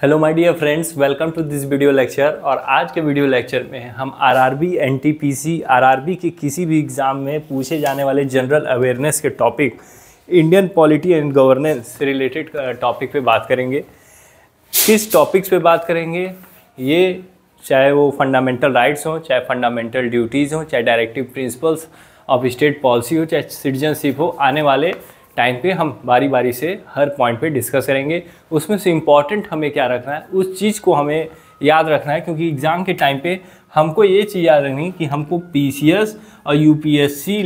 hello my dear friends welcome to this video lecture और आज के वीडियो लेक्चर में हम आरआरबी एनटीपीसी आरआरबी के किसी भी एग्ज़ाम में पूछे जाने वाले जनरल अवेयरनेस के topic Indian polity and governance से रिलेटेड टॉपिक पे बात करेंगे किस टॉपिक्स पे बात करेंगे ये चाहे वो फंडामेंटल राइट्स हों चाहे फंडामेंटल ड्यूटीज़ हों चाहे directive principles of state policy हो चाहे सिटीजनशिप हो आने वाले टाइम पे हम बारी बारी से हर पॉइंट पे डिस्कस करेंगे उसमें से इम्पॉर्टेंट हमें क्या रखना है उस चीज़ को हमें याद रखना है क्योंकि एग्ज़ाम के टाइम पे हमको ये चीज़ याद रखनी कि हमको पी और यू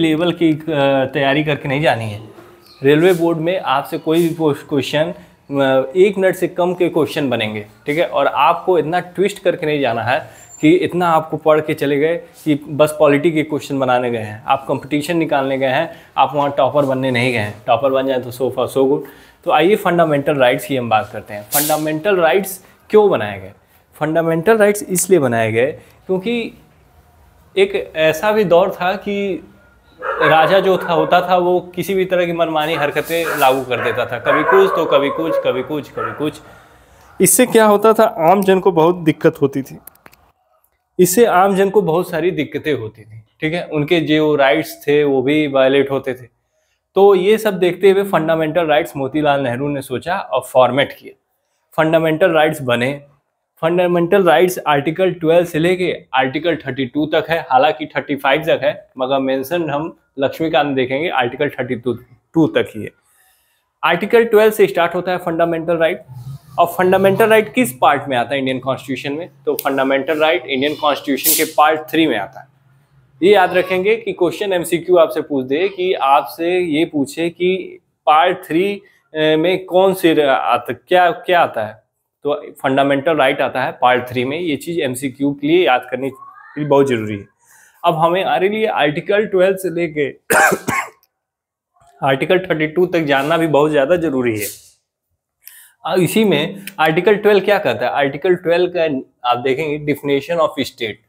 लेवल की तैयारी करके नहीं जानी है रेलवे बोर्ड में आपसे कोई भी क्वेश्चन एक मिनट से कम के क्वेश्चन बनेंगे ठीक है और आपको इतना ट्विस्ट करके नहीं जाना है कि इतना आपको पढ़ के चले गए कि बस पॉलिटी के क्वेश्चन बनाने गए हैं आप कंपटीशन निकालने गए हैं आप वहाँ टॉपर बनने नहीं गए हैं टॉपर बन जाए तो सो फॉर सो गुड तो आइए फंडामेंटल राइट्स की हम बात करते हैं फंडामेंटल राइट्स क्यों बनाए गए फंडामेंटल राइट्स इसलिए बनाए गए क्योंकि एक ऐसा भी दौर था कि राजा जो था होता था वो किसी भी तरह की मनमानी हरकतें लागू कर देता था कभी कुछ तो कभी कुछ कभी कुछ कभी कुछ इससे क्या होता था आम जन को बहुत दिक्कत होती थी इससे आम जन को बहुत सारी दिक्कतें होती थी ठीक है उनके जो राइट्स थे वो भी वायलेट होते थे तो ये सब देखते हुए फंडामेंटल राइट्स मोतीलाल नेहरू ने सोचा और फॉर्मेट किया फंडामेंटल राइट्स बने फंडामेंटल राइट्स आर्टिकल 12 से लेके आर्टिकल 32 तक है हालांकि 35 तक है मगर मेंशन हम लक्ष्मीकांत देखेंगे आर्टिकल 32 तक ही है आर्टिकल 12 से स्टार्ट होता है फंडामेंटल राइट अब फंडामेंटल राइट किस पार्ट में आता है इंडियन कॉन्स्टिट्यूशन में तो फंडामेंटल राइट इंडियन कॉन्स्टिट्यूशन के पार्ट थ्री में आता है ये याद रखेंगे कि क्वेश्चन एमसीक्यू आपसे पूछ दे कि आपसे ये पूछे कि पार्ट थ्री में कौन से आता क्या क्या आता है तो फंडामेंटल राइट right आता है पार्ट थ्री में ये चीज़ एम के लिए याद करनी बहुत ज़रूरी है अब हमें हमारे लिए आर्टिकल ट्वेल्व से लेके आर्टिकल थर्टी टू तक जानना भी बहुत ज़्यादा ज़रूरी है इसी में आर्टिकल 12 क्या कहता है आर्टिकल 12 का आप देखेंगे definition of state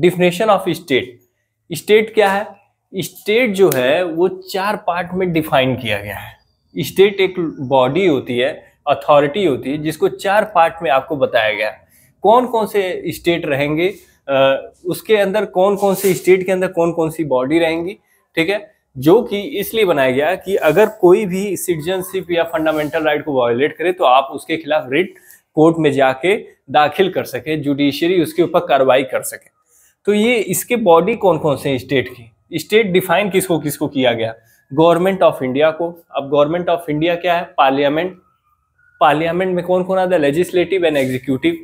definition of state state क्या है स्टेट जो है वो चार पार्ट में डिफाइन किया गया है स्टेट एक बॉडी होती है अथॉरिटी होती है जिसको चार पार्ट में आपको बताया गया है कौन कौन से स्टेट रहेंगे आ, उसके अंदर कौन कौन से स्टेट के अंदर कौन कौन सी बॉडी रहेंगी ठीक है जो कि इसलिए बनाया गया कि अगर कोई भी सिटीजनशिप या फंडामेंटल राइट को वायोलेट करे तो आप उसके खिलाफ रिट कोर्ट में जाके दाखिल कर सके जुडिशियरी उसके ऊपर कार्रवाई कर सके तो ये इसके बॉडी कौन कौन से स्टेट की स्टेट डिफाइन किसको किसको किया गया गवर्नमेंट ऑफ इंडिया को अब गवर्नमेंट ऑफ इंडिया क्या है पार्लियामेंट पार्लियामेंट में कौन कौन आता है लेजिस्लेटिव एंड एग्जीक्यूटिव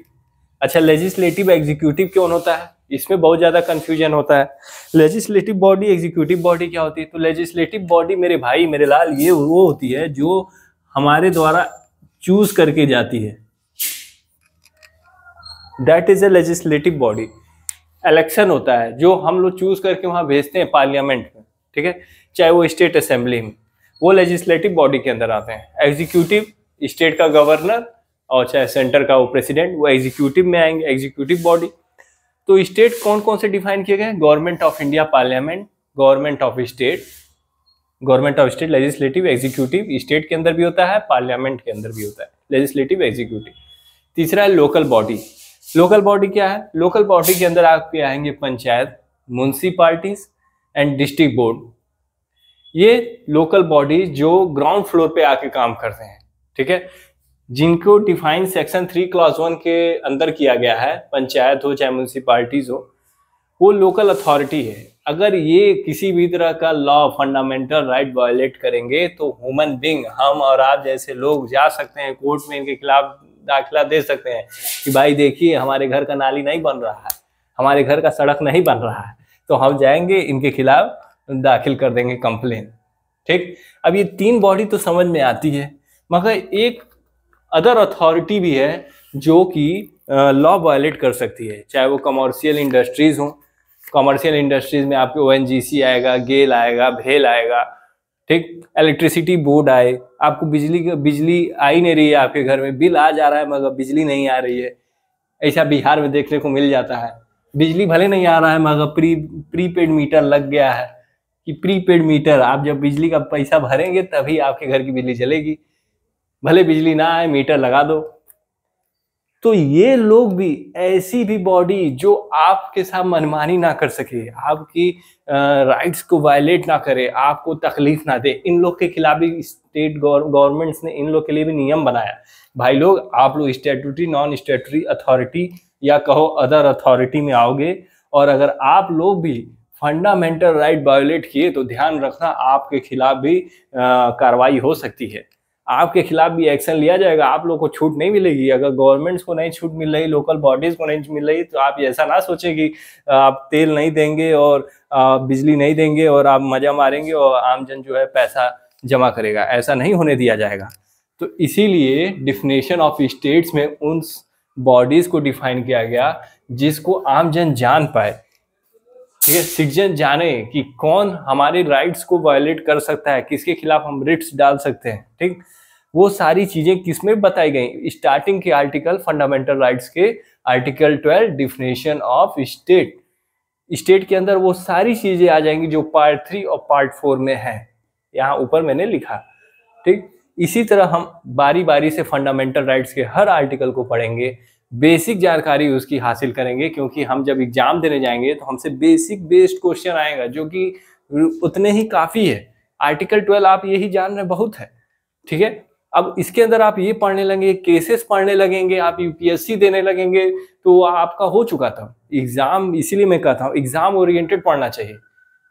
अच्छा लेजिस्लेटिव एग्जीक्यूटिव कौन होता है इसमें बहुत ज़्यादा कंफ्यूजन होता है लेजिस्लेटिव बॉडी एग्जीक्यूटिव बॉडी क्या होती है तो लेजिस्लेटिव बॉडी मेरे भाई मेरे लाल ये वो होती है जो हमारे द्वारा चूज करके जाती है that is a legislative body election होता है जो हम लोग चूज करके वहां भेजते हैं पार्लियामेंट में ठीक है चाहे वो स्टेट असेंबली में वो लेजिस्लेटिव बॉडी के अंदर आते हैं एग्जीक्यूटिव स्टेट का गवर्नर और चाहे सेंटर का वो प्रेसिडेंट वो एग्जीक्यूटिव में आएंगे एग्जीक्यूटिव बॉडी तो स्टेट कौन कौन से डिफाइन किए गए government of India parliament government of state government of state legislative executive state के अंदर भी होता है पार्लियामेंट के अंदर भी होता है लेजिस्लेटिव एग्जीक्यूटिव तीसरा है लोकल बॉडी लोकल बॉडी क्या है लोकल बॉडी के अंदर आपके आएंगे panchayat municipalities and district board ये लोकल बॉडीज जो ग्राउंड फ्लोर पे आके काम करते हैं ठीक है जिनको define section three class one के अंदर किया गया है पंचायत हो चाहे म्यूनसिपालिटीज़ हो वो लोकल अथॉरिटी है अगर ये किसी भी तरह का लॉ फंडामेंटल राइट वायोलेट करेंगे तो ह्यूमन बींग हम और आप जैसे लोग जा सकते हैं कोर्ट में इनके खिलाफ दाखिला दे सकते हैं कि भाई देखिए हमारे घर का नाली नहीं बन रहा है हमारे घर का सड़क नहीं बन रहा है तो हम जाएंगे इनके खिलाफ दाखिल कर देंगे कंप्लेन ठीक अब ये तीन बॉडी तो समझ में आती है मगर एक अदर अथॉरिटी भी है जो कि लॉ वायलेट कर सकती है चाहे वो कमर्शियल इंडस्ट्रीज़ हों कमर्शियल इंडस्ट्रीज़ में आपके ओ आएगा गेल आएगा भेल आएगा ठीक इलेक्ट्रिसिटी बोर्ड आए आपको बिजली बिजली आ ही नहीं रही है आपके घर में बिल आ जा रहा है मगर बिजली नहीं आ रही है ऐसा बिहार में देखने को मिल जाता है बिजली भले नहीं आ रहा है मगर प्री प्रीपेड मीटर लग गया है कि प्रीपेड मीटर आप जब बिजली का पैसा भरेंगे तभी आपके घर की बिजली चलेगी भले बिजली ना आए मीटर लगा दो तो ये लोग भी ऐसी भी बॉडी जो आपके साथ मनमानी ना कर सके आपकी राइट्स को वायलेट ना करे आपको तकलीफ ना दे इन लोग के खिलाफ भी स्टेट गवर्नमेंट्स ने इन लोग के लिए भी नियम बनाया भाई लोग आप लोग स्टेटूटरी नॉन स्टेटूटरी अथॉरिटी या कहो अदर अथॉरिटी में आओगे और अगर आप लोग भी फंडामेंटल राइट वायोलेट किए तो ध्यान रखना आपके खिलाफ भी कार्रवाई हो सकती है आपके खिलाफ भी एक्शन लिया जाएगा आप लोग को छूट नहीं मिलेगी अगर गवर्नमेंट्स को नहीं छूट मिल रही लोकल बॉडीज को नहीं मिल रही तो आप ऐसा ना सोचें कि आप तेल नहीं देंगे और बिजली नहीं देंगे और आप मजा मारेंगे और आमजन जो है पैसा जमा करेगा ऐसा नहीं होने दिया जाएगा तो इसीलिए डिफिनेशन ऑफ स्टेट्स में उन बॉडीज को डिफाइन किया गया जिसको आमजन जान पाए ठीक है सिटीजन जाने कि कौन हमारे राइट्स को वायलेट कर सकता है किसके खिलाफ हम रिट्स डाल सकते हैं ठीक वो सारी चीजें किसमें बताई गई स्टार्टिंग के आर्टिकल फंडामेंटल राइट्स के article twelve definition of state state के अंदर वो सारी चीजें आ जाएंगी जो पार्ट थ्री और पार्ट फोर में है यहाँ ऊपर मैंने लिखा ठीक इसी तरह हम बारी बारी से फंडामेंटल राइट्स के हर आर्टिकल को पढ़ेंगे बेसिक जानकारी उसकी हासिल करेंगे क्योंकि हम जब एग्जाम देने जाएंगे तो हमसे बेसिक बेस्ड क्वेश्चन आएगा जो कि उतने ही काफ़ी है आर्टिकल ट्वेल्व आप यही जान रहे बहुत है ठीक है अब इसके अंदर आप ये पढ़ने लगेंगे केसेस पढ़ने लगेंगे आप यूपीएससी देने लगेंगे तो आपका हो चुका था एग्जाम इसीलिए मैं कहता हूँ एग्जाम ओरिएंटेड पढ़ना चाहिए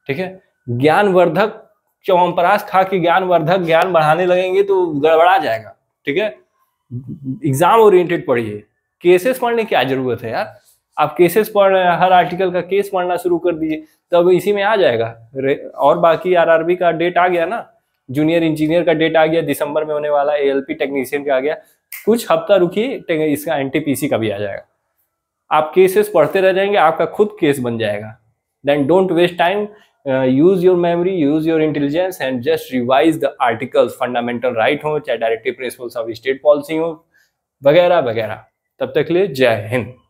ठीक है ज्ञानवर्धक चौमपरास खा के ज्ञानवर्धक ज्ञान बढ़ाने लगेंगे तो गड़बड़ा जाएगा ठीक है एग्जाम ओरिएंटेड पढ़िए केसेस पढ़ने क्या जरूरत है यार आप केसेस पढ़ हर आर्टिकल का केस पढ़ना शुरू कर दीजिए तब इसी में आ जाएगा और बाकी आरआरबी का डेट आ गया ना जूनियर इंजीनियर का डेट आ गया दिसंबर में होने वाला ए टेक्नीशियन का आ गया कुछ हफ्ता रुकिए इसका एन का भी आ जाएगा आप केसेस पढ़ते रह जाएंगे आपका खुद केस बन जाएगा then don't waste time use your memory use your intelligence and just revise the articles fundamental right हो चाहे directive principles of state policy हो वगैरह वगैरह तब तक लिए जय हिंद